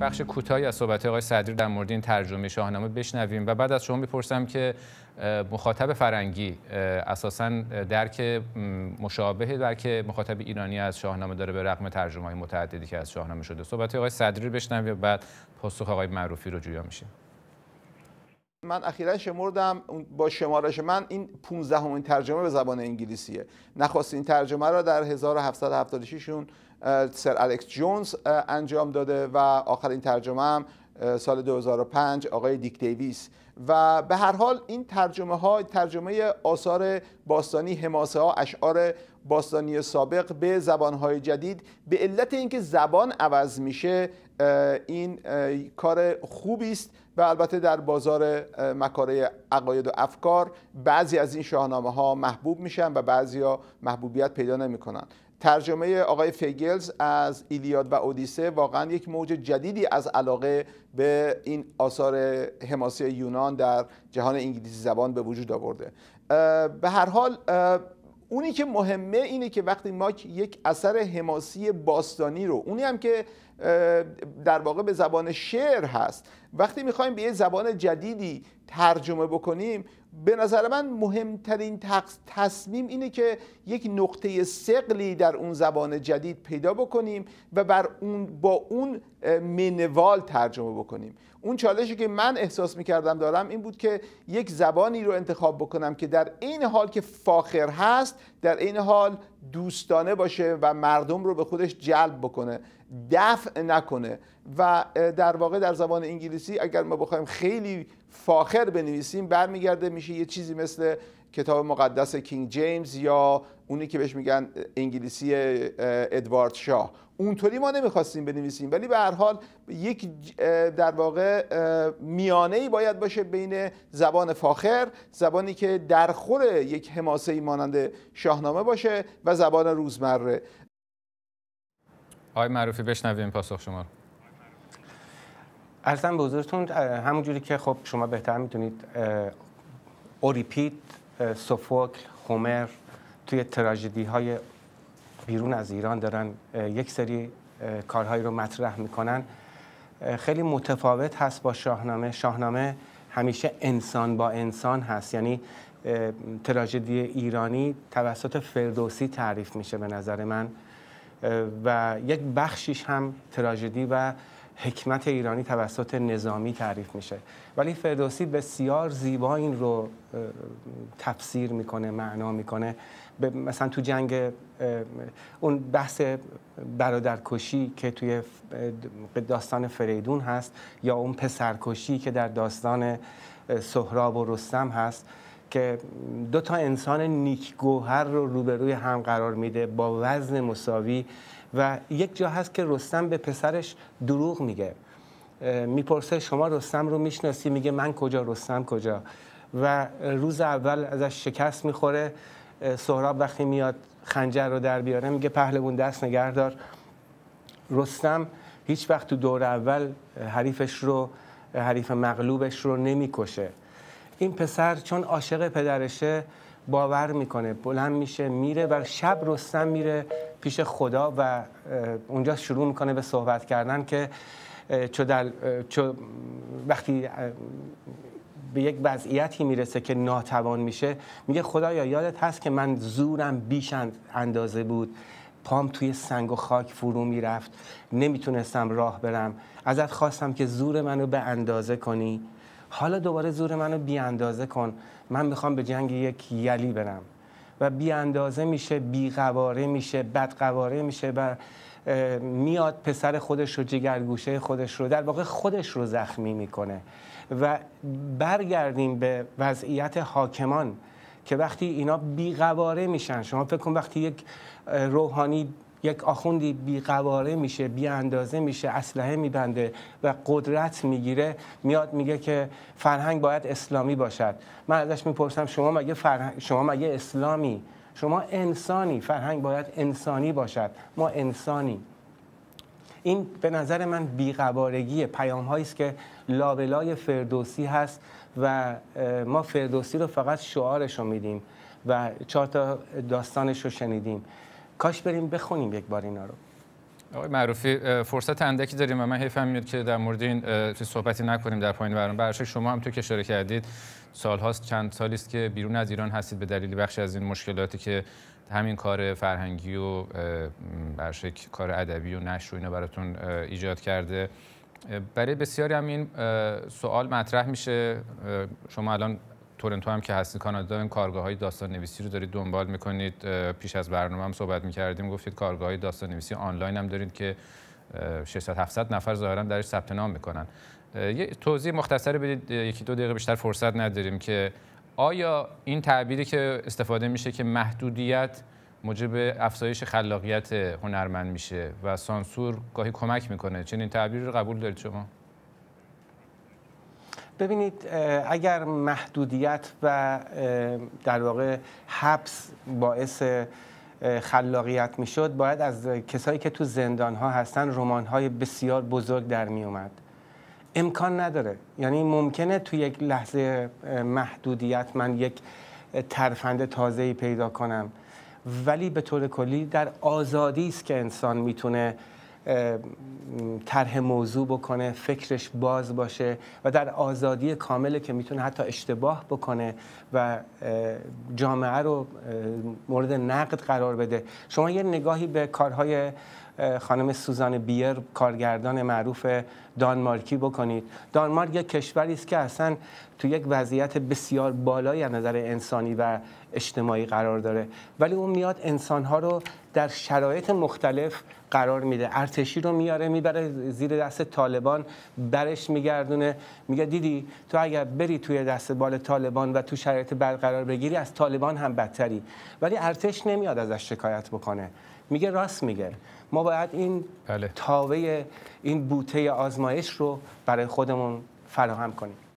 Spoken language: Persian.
بخش کوتاهی از صحبت آقای صدری در مورد این ترجمه شاهنامه بشنویم و بعد از شما میپرسم که مخاطب فرنگی اساسا درک مشابه درک مخاطب ایرانی از شاهنامه داره به رغم ترجمه های متعددی که از شاهنامه شده صحبت آقای صدری رو بشنویم و بعد پاسخ آقای معروفی رو جویا میشیم من اخیرا شمردم با شمارش من این 15 همین ترجمه به زبان انگلیسیه نخواستین ترجمه را در 1776 شون سر الکس جونز انجام داده و آخرین ترجمه هم سال 2005 آقای دیک دیویس و به هر حال این ترجمه ها ترجمه آثار باستانی حماسه ها اشعار باستانی سابق به زبان های جدید به علت اینکه زبان عوض میشه این کار خوبی است و البته در بازار مکاره عقاید و افکار بعضی از این شاهنامه ها محبوب میشن و بعضی ها محبوبیت پیدا نمیکنن ترجمه آقای فیگلز از ایلیاد و اودیسه واقعا یک موج جدیدی از علاقه به این آثار حماسی یونان در جهان انگلیسی زبان به وجود آورده به هر حال اونی که مهمه اینه که وقتی ما یک اثر حماسی باستانی رو اونی هم که در واقع به زبان شعر هست وقتی میخوایم به یه زبان جدیدی ترجمه بکنیم به نظر من مهمترین تصمیم اینه که یک نقطه سقلی در اون زبان جدید پیدا بکنیم و بر اون با اون منوال ترجمه بکنیم اون چالشی که من احساس میکردم دارم این بود که یک زبانی رو انتخاب بکنم که در این حال که فاخر هست در این حال دوستانه باشه و مردم رو به خودش جلب بکنه دفع نکنه و در واقع در زبان انگلیسی اگر ما بخوایم خیلی فاخر بنویسیم برمیگرده میشه یه چیزی مثل کتاب مقدس کینگ جیمز یا اونی که بهش میگن انگلیسی ادوارد شاه اونطوری ما نمیخواستیم بنویسیم ولی به هر حال یک در واقع میانه ای باید باشه بین زبان فاخر زبانی که در خور یک حماسه ای مانند شاهنامه باشه و زبان روزمره آقای معروفی بشنویم پاسخ شما رو ارزم به حضورتون همونجوری که خب شما بهتر میتونید اوریپید سوفوکل هومر توی تراژدی های بیرون از ایران دارن یک سری کارهایی رو مطرح میکنن خیلی متفاوت هست با شاهنامه شاهنامه همیشه انسان با انسان هست یعنی تراژدی ایرانی توسط فردوسی تعریف میشه به نظر من و یک بخشیش هم تراژدی و حکمت ایرانی توسط نظامی تعریف میشه ولی فردوسی بسیار زیبا این رو تفسیر میکنه معنا میکنه مثلا تو جنگ اون بحث برادرکشی که توی داستان فریدون هست یا اون پسرکشی که در داستان سهراب و رستم هست که دو تا انسان نیکگوهر رو روبروی هم قرار میده با وزن مساوی و یک جا هست که رستم به پسرش دروغ میگه میپرسه شما رستم رو میشناسی میگه من کجا رستم کجا و روز اول ازش شکست میخوره سهراب وقتی میاد خنجر رو در بیاره میگه پهلوون دست نگردار رستم هیچ وقت تو دور اول حریفش رو حریف مغلوبش رو نمیکشه این پسر چون عاشق پدرشه باور میکنه بلند میشه میره و شب رستم میره پیش خدا و اونجا شروع میکنه به صحبت کردن که چو, دل، چو وقتی به یک وضعیتی میرسه که ناتوان میشه میگه خدایا یادت هست که من زورم بیش اندازه بود پام توی سنگ و خاک فرو میرفت نمیتونستم راه برم ازت خواستم که زور منو به اندازه کنی حالا دوباره زور منو بیاندازه کن من میخوام به جنگ یک یلی برم و بیاندازه میشه قواره میشه بد قواره میشه و میاد پسر خودش رو جگرگوشه خودش رو در واقع خودش رو زخمی میکنه و برگردیم به وضعیت حاکمان که وقتی اینا بی قواره میشن شما فکر کن وقتی یک روحانی یک آخوندی قواره میشه بی اندازه میشه اسلحه میبنده و قدرت میگیره میاد میگه که فرهنگ باید اسلامی باشد من ازش میپرسم شما مگه فرهنگ شما مگه اسلامی شما انسانی فرهنگ باید انسانی باشد ما انسانی این به نظر من قوارگی پیام هایی است که لابلای فردوسی هست و ما فردوسی رو فقط شعارش رو میدیم و چهار تا داستانش رو شنیدیم کاش بریم بخونیم یک بار اینا رو آقای معروفی فرصت اندکی داریم و من حیفم میاد که در مورد این صحبتی نکنیم در پایین برنامه برشک شما هم تو که اشاره کردید سالهاست چند سالی است که بیرون از ایران هستید به دلیل بخشی از این مشکلاتی که همین کار فرهنگی و برشک کار ادبی و نشر و اینا براتون ایجاد کرده برای بسیاری همین این سوال مطرح میشه شما الان تورنتو هم که هستید کانادا این کارگاه های داستان نویسی رو دارید دنبال میکنید پیش از برنامه هم صحبت میکردیم گفتید کارگاه های داستان نویسی آنلاین هم دارید که 600 700 نفر ظاهرا درش ثبت نام میکنن یه توضیح مختصری بدید یکی دو دقیقه بیشتر فرصت نداریم که آیا این تعبیری که استفاده میشه که محدودیت موجب افزایش خلاقیت هنرمند میشه و سانسور گاهی کمک میکنه چنین تعبیری رو قبول دارید شما ببینید اگر محدودیت و در واقع حبس باعث خلاقیت میشد باید از کسایی که تو زندان ها هستن رمان های بسیار بزرگ در می اومد امکان نداره یعنی ممکنه تو یک لحظه محدودیت من یک ترفند تازه پیدا کنم ولی به طور کلی در آزادی است که انسان میتونه طرح موضوع بکنه فکرش باز باشه و در آزادی کامله که میتونه حتی اشتباه بکنه و جامعه رو مورد نقد قرار بده شما یه نگاهی به کارهای خانم سوزان بیر کارگردان معروف دانمارکی بکنید دانمارک یک کشوری است که اصلا تو یک وضعیت بسیار بالایی از نظر انسانی و اجتماعی قرار داره ولی اون میاد انسانها رو در شرایط مختلف قرار میده ارتشی رو میاره میبره زیر دست طالبان برش میگردونه میگه دیدی تو اگر بری توی دست بال طالبان و تو شرایط برقرار قرار بگیری از طالبان هم بدتری ولی ارتش نمیاد ازش شکایت بکنه میگه راست میگه ما باید این بله. تاوه این بوته آزمایش رو برای خودمون فراهم کنیم